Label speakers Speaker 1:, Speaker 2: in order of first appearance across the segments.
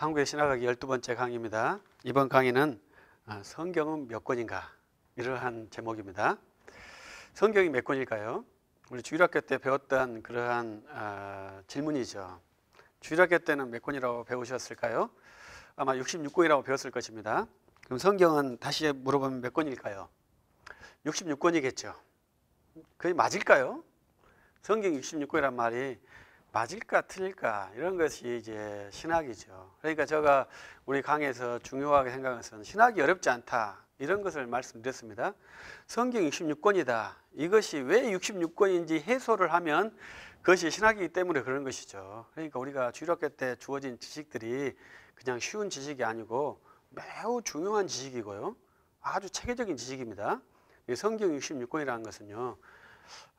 Speaker 1: 한국의 신학학 열두 번째 강의입니다. 이번 강의는 아, 성경은 몇 권인가 이러한 제목입니다. 성경이 몇 권일까요? 우리 주일학교 때 배웠던 그러한 아, 질문이죠. 주일학교 때는 몇 권이라고 배우셨을까요? 아마 66권이라고 배웠을 것입니다. 그럼 성경은 다시 물어보면 몇 권일까요? 66권이겠죠. 그게 맞을까요? 성경 66권이란 말이 맞을까 틀릴까 이런 것이 이제 신학이죠. 그러니까 제가 우리 강에서 의 중요하게 생각한 것은 신학이 어렵지 않다 이런 것을 말씀드렸습니다. 성경 66권이다. 이것이 왜 66권인지 해소를 하면 그것이 신학이기 때문에 그런 것이죠. 그러니까 우리가 주일학교 때 주어진 지식들이 그냥 쉬운 지식이 아니고 매우 중요한 지식이고요. 아주 체계적인 지식입니다. 성경 66권이라는 것은요.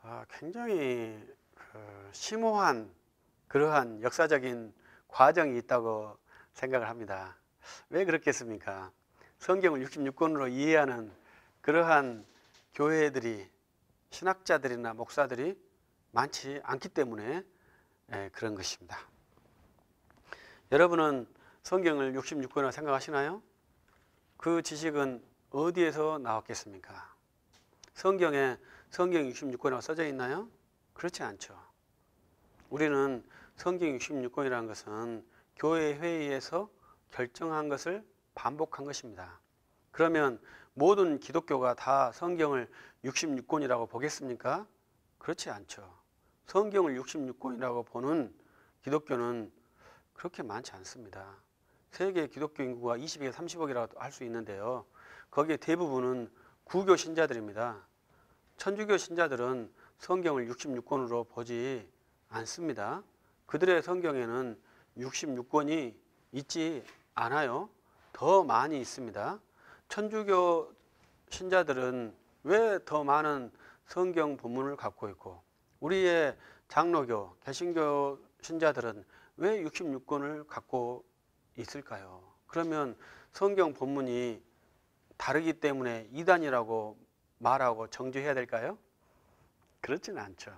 Speaker 1: 아, 굉장히 그 심오한 그러한 역사적인 과정이 있다고 생각을 합니다. 왜 그렇겠습니까? 성경을 66권으로 이해하는 그러한 교회들이 신학자들이나 목사들이 많지 않기 때문에 예, 그런 것입니다. 여러분은 성경을 66권이라 생각하시나요? 그 지식은 어디에서 나왔겠습니까? 성경에 성경 66권이라고 써져 있나요? 그렇지 않죠. 우리는 성경 66권이라는 것은 교회 회의에서 결정한 것을 반복한 것입니다. 그러면 모든 기독교가 다 성경을 66권이라고 보겠습니까? 그렇지 않죠. 성경을 66권이라고 보는 기독교는 그렇게 많지 않습니다. 세계 기독교 인구가 20에 30억이라고 할 수 있는데요. 거기에 대부분은 구교 신자들입니다. 천주교 신자들은 성경을 66권으로 보지 않습니다. 그들의 성경에는 66권이 있지 않아요. 더 많이 있습니다. 천주교 신자들은 왜 더 많은 성경 본문을 갖고 있고 우리의 장로교, 개신교 신자들은 왜 66권을 갖고 있을까요? 그러면 성경 본문이 다르기 때문에 이단이라고 말하고 정죄해야 될까요? 그렇지는 않죠.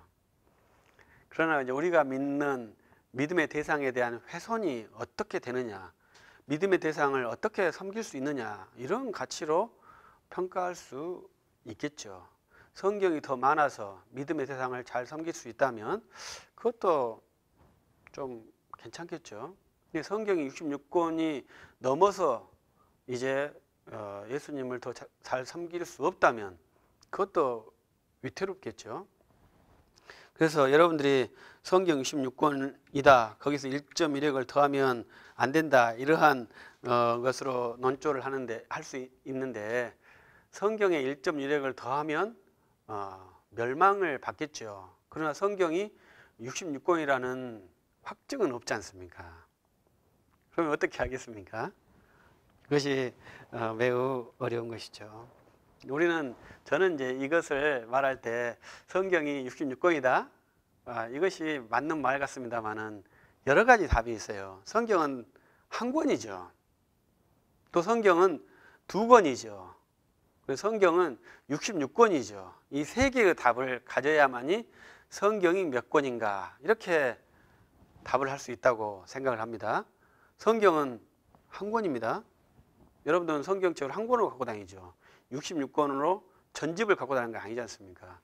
Speaker 1: 그러나 이제 우리가 믿는 믿음의 대상에 대한 훼손이 어떻게 되느냐, 믿음의 대상을 어떻게 섬길 수 있느냐, 이런 가치로 평가할 수 있겠죠. 성경이 더 많아서 믿음의 대상을 잘 섬길 수 있다면 그것도 좀 괜찮겠죠. 근데 성경이 66권이 넘어서 이제 어, 예수님을 더 잘 섬길 수 없다면 그것도 위태롭겠죠. 그래서 여러분들이 성경 2 6권이다 거기서 1.1획을 더하면 안 된다. 이러한 어, 것으로 논조를 하는데 할 수 있는데 성경에 1.1획을 더하면 어, 멸망을 받겠죠. 그러나 성경이 66권이라는 확증은 없지 않습니까? 그러면 어떻게 하겠습니까? 그것이 어, 매우 어려운 것이죠. 우리는 저는 이제 이것을 말할 때 성경이 66권이다. 아, 이것이 맞는 말 같습니다만은 여러 가지 답이 있어요. 성경은 한 권이죠. 또 성경은 두 권이죠. 성경은 66권이죠. 이 세 개의 답을 가져야만이 성경이 몇 권인가 이렇게 답을 할 수 있다고 생각을 합니다. 성경은 한 권입니다. 여러분들은 성경책을 한 권으로 갖고 다니죠. 66권으로 전집을 갖고 다니는 게 아니지 않습니까?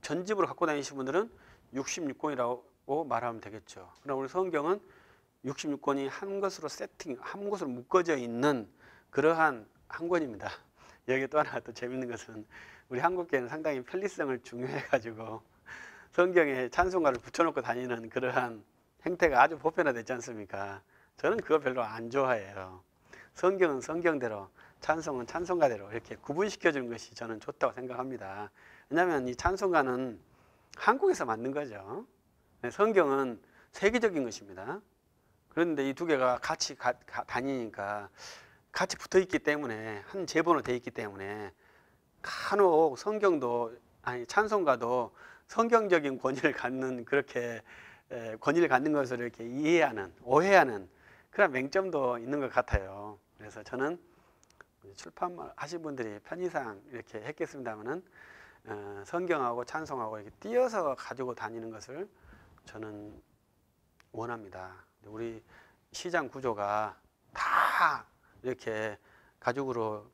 Speaker 1: 전집으로 갖고 다니신 분들은 66권이라고 말하면 되겠죠. 그럼 우리 성경은 66권이 한 것으로 세팅, 한 곳으로 묶어져 있는 그러한 한 권입니다. 여기 또 하나 또 재밌는 것은 우리 한국계는 상당히 편리성을 중요해가지고 성경에 찬송가를 붙여놓고 다니는 그러한 행태가 아주 보편화됐지 않습니까? 저는 그거 별로 안 좋아해요. 성경은 성경대로 찬송은 찬송가대로 이렇게 구분시켜 주는 것이 저는 좋다고 생각합니다. 왜냐하면 이 찬송가는 한국에서 만든 거죠. 네, 성경은 세계적인 것입니다. 그런데 이 두 개가 같이 가, 가, 다니니까 같이 붙어 있기 때문에 한 제본으로 되어 있기 때문에 간혹 성경도 아니 찬송가도 성경적인 권위를 갖는 그렇게 에, 권위를 갖는 것을 이렇게 이해하는 오해하는 그런 맹점도 있는 것 같아요. 그래서 저는 출판 하신 분들이 편의상 이렇게 했겠습니다만은 어, 성경하고 찬송하고 이렇게 띄어서 가지고 다니는 것을 저는 원합니다. 우리 시장 구조가 다 이렇게 가죽으로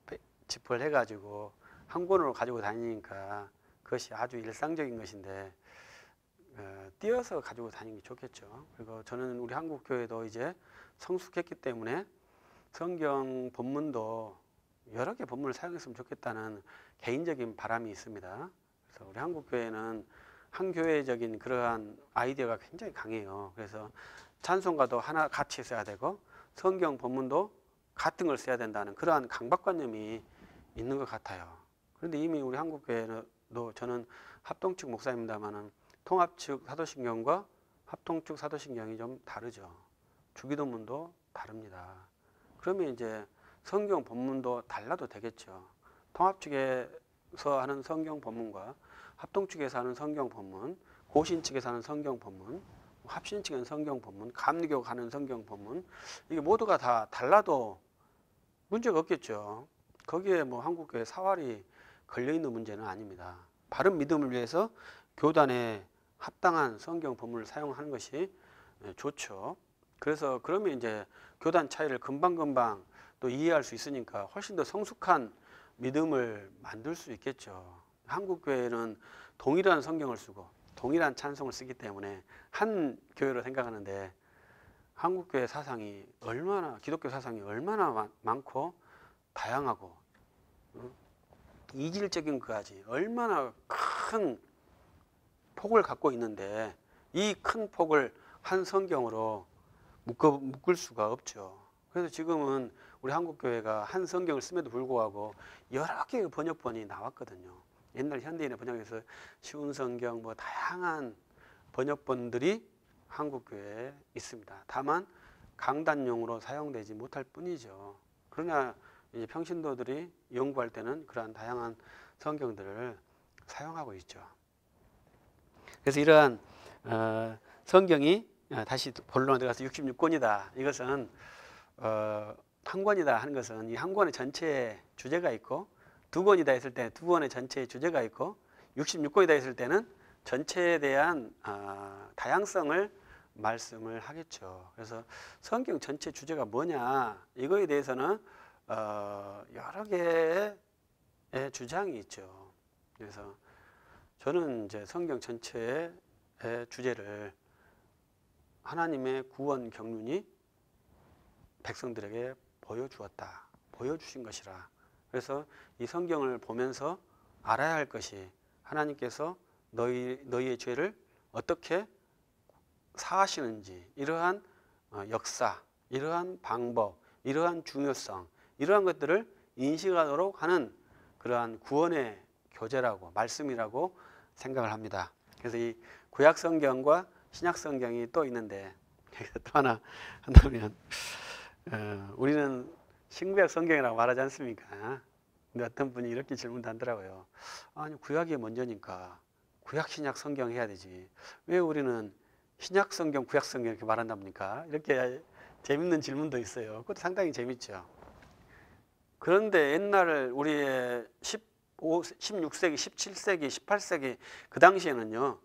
Speaker 1: 지퍼를 해가지고 한 권으로 가지고 다니니까 그것이 아주 일상적인 것인데 어, 띄어서 가지고 다니는 게 좋겠죠. 그리고 저는 우리 한국 교회도 이제 성숙했기 때문에 성경 본문도 여러 개 본문을 사용했으면 좋겠다는 개인적인 바람이 있습니다. 그래서 우리 한국 교회는 한교회적인 그러한 아이디어가 굉장히 강해요. 그래서 찬송가도 하나 같이 써야 되고 성경 본문도 같은 걸 써야 된다는 그러한 강박관념이 있는 것 같아요. 그런데 이미 우리 한국 교회도 저는 합동 측 목사입니다만은 통합 측 사도신경과 합동 측 사도신경이 좀 다르죠. 주기도문도 다릅니다. 그러면 이제 성경 본문도 달라도 되겠죠. 통합 측에서 하는 성경 본문과 합동 측에서 하는 성경 본문, 고신 측에서 하는 성경 본문, 합신 측은 성경 본문, 감리교 가는 성경 본문 이게 모두가 다 달라도 문제가 없겠죠. 거기에 뭐 한국교회 사활이 걸려 있는 문제는 아닙니다. 바른 믿음을 위해서 교단에 합당한 성경 본문을 사용하는 것이 좋죠. 그래서 그러면 이제 교단 차이를 금방금방 또 이해할 수 있으니까 훨씬 더 성숙한 믿음을 만들 수 있겠죠. 한국 교회는 동일한 성경을 쓰고 동일한 찬송을 쓰기 때문에 한 교회로 생각하는데 한국 교회 사상이 얼마나 기독교 사상이 얼마나 많고 다양하고 이질적인 그까지 얼마나 큰 폭을 갖고 있는데 이 큰 폭을 한 성경으로 묶어, 묶을 수가 없죠. 그래서 지금은 우리 한국 교회가 한 성경을 쓰에도 불구하고 여러 개의 번역본이 나왔거든요. 옛날 현대인의 번역에서 쉬운 성경 뭐 다양한 번역본들이 한국 교회에 있습니다. 다만 강단용으로 사용되지 못할 뿐이죠. 그러나 이제 평신도들이 연구할 때는 그러한 다양한 성경들을 사용하고 있죠. 그래서 이러한 어, 성경이 어, 다시 본론에 들어가서 66권이다. 이것은 어, 한 권이다 하는 것은 이 한 권의 전체의 주제가 있고 두 권이다 했을 때 두 권의 전체의 주제가 있고 66권이다 했을 때는 전체에 대한 어, 다양성을 말씀을 하겠죠. 그래서 성경 전체 주제가 뭐냐 이거에 대해서는 어, 여러 개의 주장이 있죠. 그래서 저는 이제 성경 전체의 주제를 하나님의 구원 경륜이 백성들에게 보여주었다. 보여주신 것이라. 그래서 이 성경을 보면서 알아야 할 것이 하나님께서 너희, 너희의 죄를 어떻게 사하시는지 이러한 어, 역사, 이러한 방법, 이러한 중요성, 이러한 것들을 인식하도록 하는 그러한 구원의 교제라고 말씀이라고 생각을 합니다. 그래서 이 구약 성경과 신약 성경이 또 있는데 또 하나 한다면 어, 우리는 신구약 성경이라고 말하지 않습니까? 근데 어떤 분이 이렇게 질문도 하더라고요. 아니 구약이 먼저니까 구약 신약 성경 해야 되지. 왜 우리는 신약 성경 구약 성경 이렇게 말한답니까? 이렇게 재밌는 질문도 있어요. 그것도 상당히 재밌죠. 그런데 옛날 우리의 15, 16세기, 17세기, 18세기 그 당시에는요.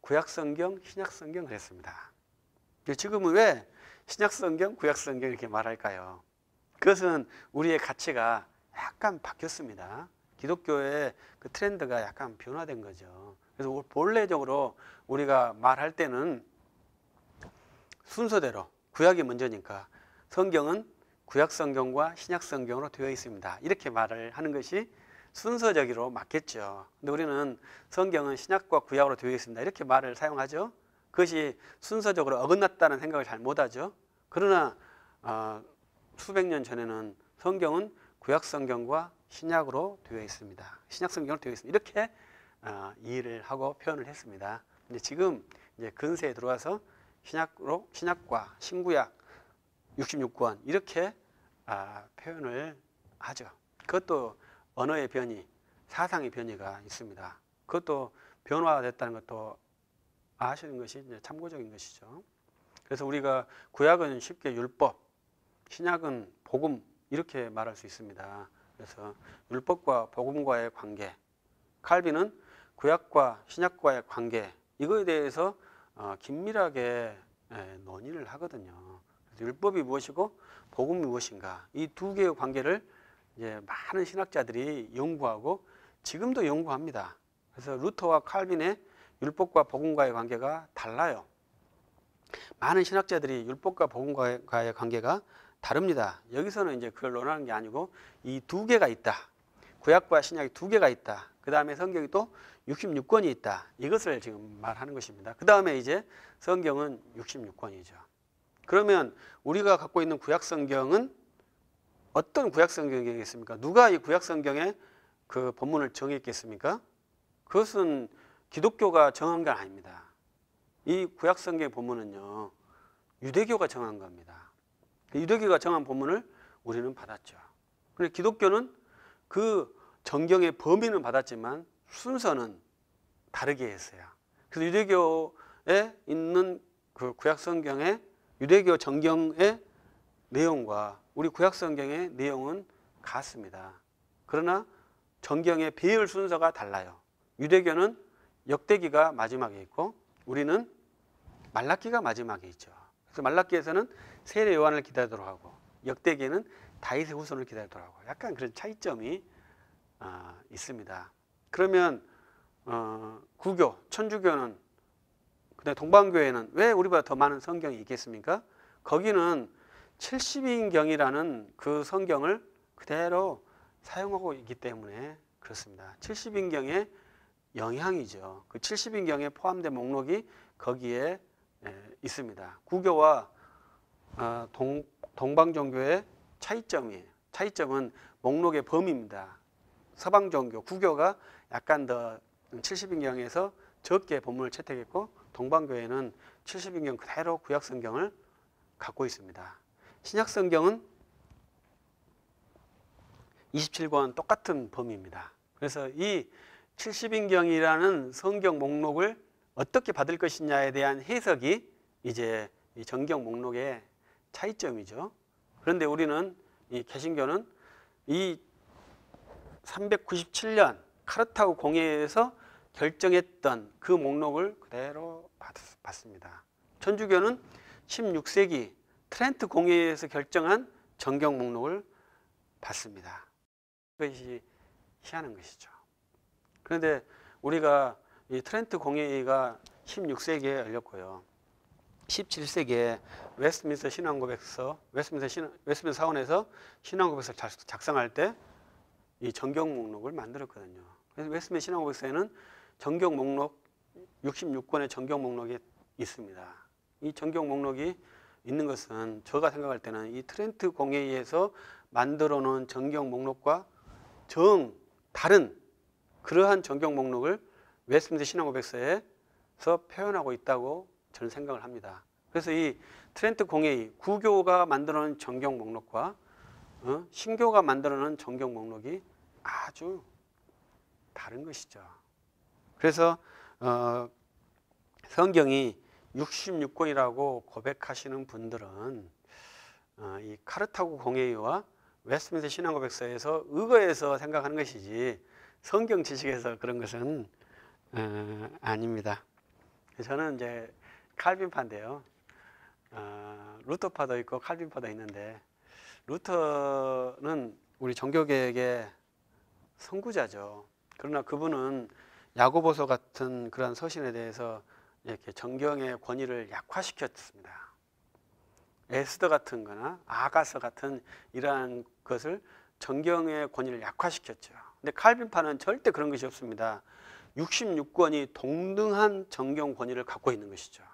Speaker 1: 구약 성경, 신약 성경을 했습니다. 지금은 왜 신약 성경, 구약 성경 이렇게 말할까요? 그것은 우리의 가치가 약간 바뀌었습니다. 기독교의 그 트렌드가 약간 변화된 거죠. 그래서 본래적으로 우리가 말할 때는 순서대로 구약이 먼저니까 성경은 구약 성경과 신약 성경으로 되어 있습니다. 이렇게 말을 하는 것이 순서적으로 맞겠죠. 근데 우리는 성경은 신약과 구약으로 되어 있습니다. 이렇게 말을 사용하죠. 그것이 순서적으로 어긋났다는 생각을 잘 못하죠. 그러나 어, 수백 년 전에는 성경은 구약 성경과 신약으로 되어 있습니다. 신약 성경으로 되어 있습니다. 이렇게 어, 이해를 하고 표현을 했습니다. 근데 지금 이제 근세에 들어와서 신약으로 신약과 신구약 66권 이렇게 아, 표현을 하죠. 그것도 언어의 변이, 사상의 변이가 있습니다. 그것도 변화됐다는 것도 아시는 것이 이제 참고적인 것이죠. 그래서 우리가 구약은 쉽게 율법, 신약은 복음 이렇게 말할 수 있습니다. 그래서 율법과 복음과의 관계, 칼빈은 구약과 신약과의 관계 이거에 대해서 어, 긴밀하게 예, 논의를 하거든요. 율법이 무엇이고 복음이 무엇인가 이 두 개의 관계를 이제 많은 신학자들이 연구하고 지금도 연구합니다. 그래서 루터와 칼빈의 율법과 복음과의 관계가 달라요. 많은 신학자들이 율법과 복음과의 관계가 다릅니다. 여기서는 이제 그걸 논하는 게 아니고 이 두 개가 있다. 구약과 신약이 두 개가 있다. 그 다음에 성경이 또 66권이 있다. 이것을 지금 말하는 것입니다. 그 다음에 이제 성경은 66권이죠. 그러면 우리가 갖고 있는 구약 성경은 어떤 구약 성경이겠습니까? 누가 이 구약 성경의 그 본문을 정했겠습니까? 그것은 기독교가 정한 건 아닙니다. 이 구약성경 본문은요. 유대교가 정한 겁니다. 그 유대교가 정한 본문을 우리는 받았죠. 그데 기독교는 그 정경의 범위는 받았지만 순서는 다르게 했어요. 그래서 유대교에 있는 그 구약성경의 유대교 정경의 내용과 우리 구약성경의 내용은 같습니다. 그러나 정경의 배열 순서가 달라요. 유대교는 역대기가 마지막에 있고 우리는 말라기가 마지막에 있죠. 그래서 말라기에서는 세례 요한을 기다리도록 하고 역대기는 다윗의 후손을 기다리도록 하고 약간 그런 차이점이 어, 있습니다. 그러면 어, 구교, 천주교는 근데 동방교회는 왜 우리보다 더 많은 성경이 있겠습니까? 거기는 70인경이라는 그 성경을 그대로 사용하고 있기 때문에 그렇습니다. 70인경에 영향이죠. 그 70인경에 포함된 목록이 거기에 예, 있습니다. 구교와 어, 동, 동방종교의 차이점이에요. 차이점은 목록의 범위입니다. 서방종교, 구교가 약간 더 70인경에서 적게 본문을 채택했고 동방교회는 70인경 그대로 구약성경을 갖고 있습니다. 신약성경은 27권 똑같은 범위입니다. 그래서 이 70인경이라는 성경 목록을 어떻게 받을 것이냐에 대한 해석이 이제 이 정경 목록의 차이점이죠. 그런데 우리는 이 개신교는 이 397년 카르타고 공회에서 결정했던 그 목록을 그대로 받습니다. 천주교는 16세기 트렌트 공회에서 결정한 정경 목록을 받습니다. 그것이 희한한 것이죠. 그런데 우리가 이 트렌트 공예가 16세기에 열렸고요. 17세기에 웨스트민스터 신앙고백서, 웨스트민스터, 신, 웨스트민스터 사원에서 신앙고백서 작성할 때이 전경 목록을 만들었거든요. 그래서 웨스트민스터 신앙고백서에는 전경 목록 66권의 전경 목록이 있습니다. 이 전경 목록이 있는 것은 제가 생각할 때는 이 트렌트 공예에서 만들어 놓은 전경 목록과 정 다른 그러한 전경 목록을 웨스트민스 신앙고백서에서 표현하고 있다고 저는 생각을 합니다. 그래서 이 트렌트 공예이 구교가 만들어낸 전경 목록과 어? 신교가 만들어낸 전경 목록이 아주 다른 것이죠. 그래서 어, 성경이 66권이라고 고백하시는 분들은 어, 이 카르타고 공예의와 웨스민스 신앙고백서에서 의거해서 생각하는 것이지 성경 지식에서 그런 것은 어, 아닙니다. 저는 이제 칼빈파인데요. 어, 루터파도 있고 칼빈파도 있는데 루터는 우리 종교계에게 선구자죠. 그러나 그분은 야고보서 같은 그러 서신에 대해서 이렇게 정경의 권위를 약화시켰습니다. 에스더 같은 거나 아가서 같은 이러한 것을 정경의 권위를 약화시켰죠. 근데 칼빈파는 절대 그런 것이 없습니다. 66권이 동등한 정경 권위를 갖고 있는 것이죠.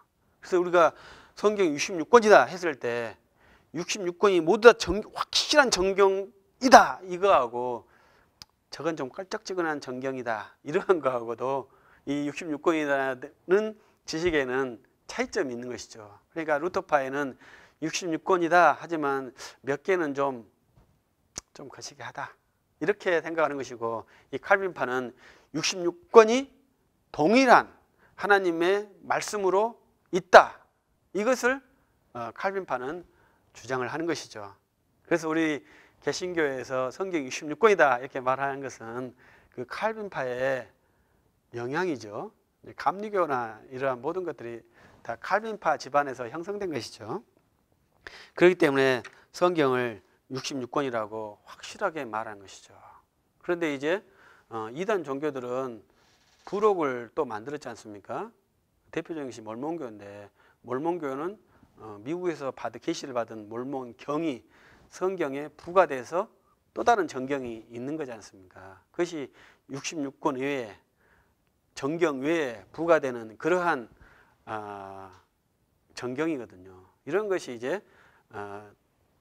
Speaker 1: 그래서 우리가 성경 66권이다 했을 때 66권이 모두 다 정, 확실한 정경이다 이거하고 저건 좀 깔짝지근한 정경이다 이러한 거하고도 이 66권이라는 지식에는 차이점이 있는 것이죠. 그러니까 루터파에는 66권이다 하지만 몇 개는 좀 좀 거시기하다 이렇게 생각하는 것이고 이 칼빈파는 66권이 동일한 하나님의 말씀으로 있다. 이것을 어, 칼빈파는 주장을 하는 것이죠. 그래서 우리 개신교에서 성경 66권이다 이렇게 말하는 것은 그 칼빈파의 영향이죠. 감리교나 이러한 모든 것들이 다 칼빈파 집안에서 형성된 것이죠. 그렇기 때문에 성경을 66권이라고 확실하게 말한 것이죠. 그런데 이제 어, 이단 종교들은 부록을 또 만들었지 않습니까? 대표적인 것이 몰몬교인데 몰몬교는 어, 미국에서 받은 계시를 받은 몰몬경이 성경에 부과돼서 또 다른 전경이 있는 거지 않습니까? 그것이 66권 외에 전경 외에 부과되는 그러한 아, 경이거든요 이런 것이 이제 아,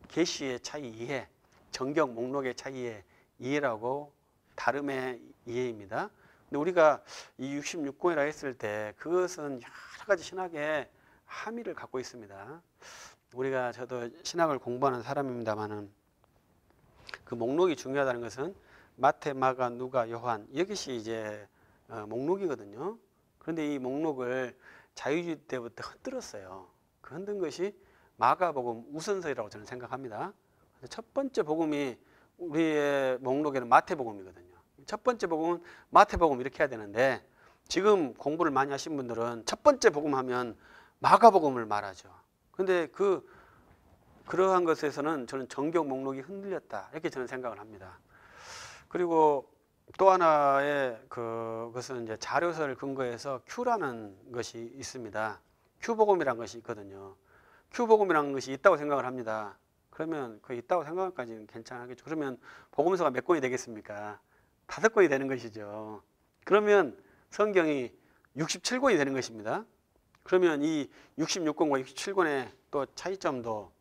Speaker 1: 계시의 차이 이해, 정경 목록의 차이의 이해라고 다름의 이해입니다. 근데 우리가 이 66권이라 했을 때 그것은 여러 가지 신학의 함의를 갖고 있습니다. 우리가 저도 신학을 공부하는 사람입니다만은 그 목록이 중요하다는 것은 마태, 마가, 누가, 요한 이것이 이제 어, 목록이거든요. 그런데 이 목록을 자유주의 때부터 흔들었어요. 그 흔든 것이 마가복음 우선서라고 저는 생각합니다. 첫 번째 복음이 우리의 목록에는 마태복음이거든요. 첫 번째 복음은 마태복음 이렇게 해야 되는데 지금 공부를 많이 하신 분들은 첫 번째 복음 하면 마가복음을 말하죠. 근데 그 그러한 것에서는 저는 정격 목록이 흔들렸다 이렇게 저는 생각을 합니다. 그리고 또 하나의 그것은 이제 자료서를 근거해서 Q라는 것이 있습니다. q 복음이라 것이 있거든요. 큐복음이라는 것이 있다고 생각을 합니다. 그러면 그 있다고 생각까지는 괜찮겠죠. 그러면 복음서가 몇 권이 되겠습니까? 다섯 권이 되는 것이죠. 그러면 성경이 67권이 되는 것입니다. 그러면 이 66권과 67권의 또 차이점도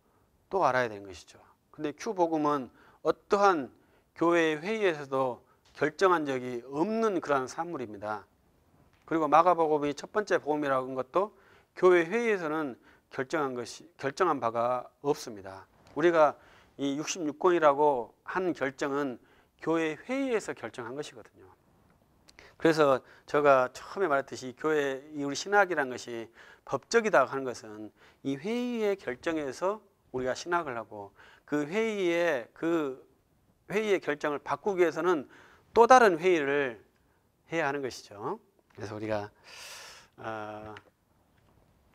Speaker 1: 또 알아야 되는 것이죠. 근데 큐복음은 어떠한 교회 회의에서도 결정한 적이 없는 그러 산물입니다. 그리고 마가복음이 첫 번째 복음이라고 한 것도 교회 회의에서는 결정한 것이 결정한 바가 없습니다. 우리가 이 66권이라고 한 결정은 교회 회의에서 결정한 것이거든요. 그래서 제가 처음에 말했듯이 교회 우리 신학이란 것이 법적이다 하는 것은 이 회의의 결정에서 우리가 신학을 하고 그 회의의 그 회의의 결정을 바꾸기 위해서는 또 다른 회의를 해야 하는 것이죠. 그래서 우리가 어,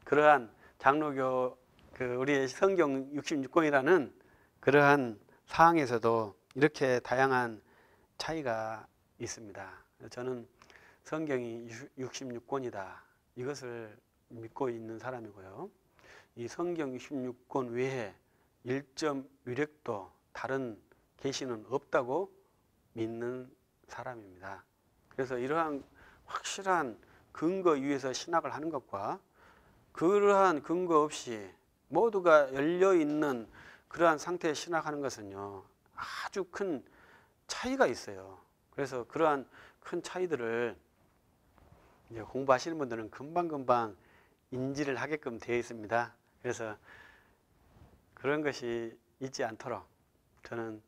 Speaker 1: 그러한 장로교 그 우리의 성경 66권이라는 그러한 사항에서도 이렇게 다양한 차이가 있습니다. 저는 성경이 66권이다. 이것을 믿고 있는 사람이고요. 이 성경 66권 외에 1점 위력도 다른 계시는 없다고 믿는 사람입니다. 그래서 이러한 확실한 근거 위에서 신학을 하는 것과 그러한 근거 없이 모두가 열려 있는 그러한 상태에 신학하는 것은요 아주 큰 차이가 있어요. 그래서 그러한 큰 차이들을 공부하시는 분들은 금방 금방 인지를 하게끔 되어 있습니다. 그래서 그런 것이 있지 않도록 저는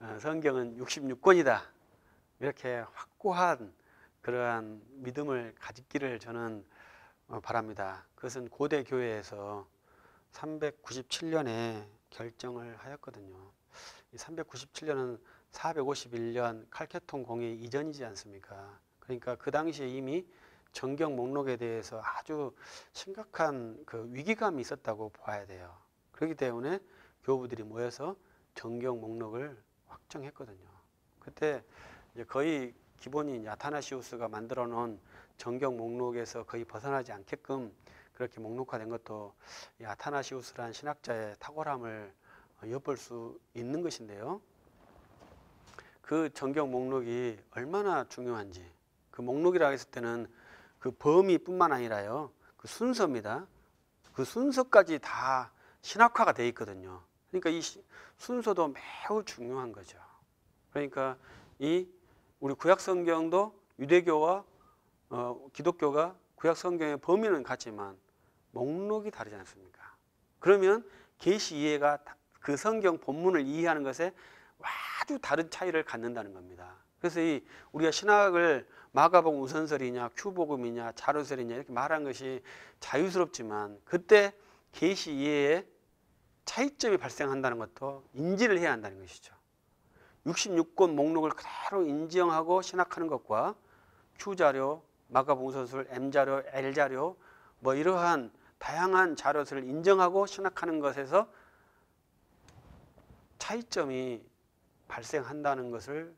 Speaker 1: 어, 성경은 66권이다 이렇게 확고한 그러한 믿음을 가지기를 저는 어, 바랍니다. 그것은 고대 교회에서 397년에 결정을 하였거든요. 397년은 451년 칼케톤 공의 이전이지 않습니까? 그러니까 그 당시에 이미 전경 목록에 대해서 아주 심각한 그 위기감이 있었다고 봐야 돼요. 그렇기 때문에 교부들이 모여서 전경 목록을 확정했거든요. 그때 거의 기본인 야타나시우스가 만들어 놓은 전경 목록에서 거의 벗어나지 않게끔 그렇게 목록화된 것도 이 아타나시우스란 신학자의 탁월함을 엿볼 수 있는 것인데요. 그 전경 목록이 얼마나 중요한지 그 목록이라 했을 때는 그 범위뿐만 아니라요. 그 순서입니다. 그 순서까지 다 신학화가 돼 있거든요. 그러니까 이 순서도 매우 중요한 거죠. 그러니까 이 우리 구약 성경도 유대교와 어, 기독교가 구약 성경의 범위는 같지만 목록이 다르지 않습니까? 그러면 계시 이해가 그 성경 본문을 이해하는 것에 아주 다른 차이를 갖는다는 겁니다. 그래서 이 우리가 신학을 마가복 우선설이냐 큐복음이냐 자로설이냐 이렇게 말한 것이 자유스럽지만 그때 계시 이해에 차이점이 발생한다는 것도 인지를 해야 한다는 것이죠. 66권 목록을 그대로 인정하고 신학하는 것과 큐자료 마가복음 선수를 M자료, L자료 뭐 이러한 다양한 자료들을 인정하고 신학하는 것에서 차이점이 발생한다는 것을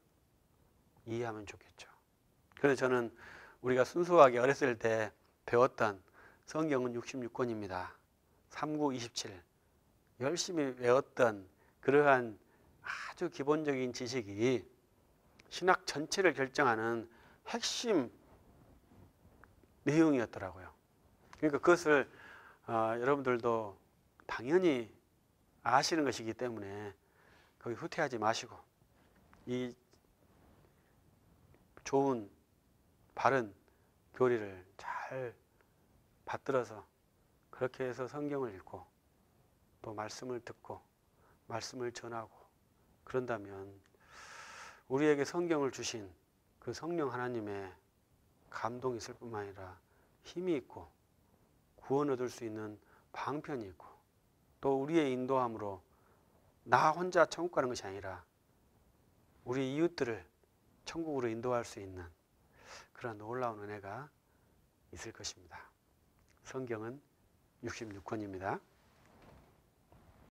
Speaker 1: 이해하면 좋겠죠. 그래서 저는 우리가 순수하게 어렸을 때 배웠던 성경은 66권입니다. 3구 27 열심히 외웠던 그러한 아주 기본적인 지식이 신학 전체를 결정하는 핵심 내용이었더라고요. 그러니까 그것을 어, 여러분들도 당연히 아시는 것이기 때문에 거기 후퇴하지 마시고 이 좋은 바른 교리를 잘 받들어서 그렇게 해서 성경을 읽고 또 말씀을 듣고 말씀을 전하고 그런다면 우리에게 성경을 주신 그 성령 하나님의 감동이 있을 뿐만 아니라 힘이 있고 구원 얻을 수 있는 방편이 있고 또 우리의 인도함으로 나 혼자 천국 가는 것이 아니라 우리 이웃들을 천국으로 인도할 수 있는 그런 놀라운 은혜가 있을 것입니다. 성경은 66권입니다.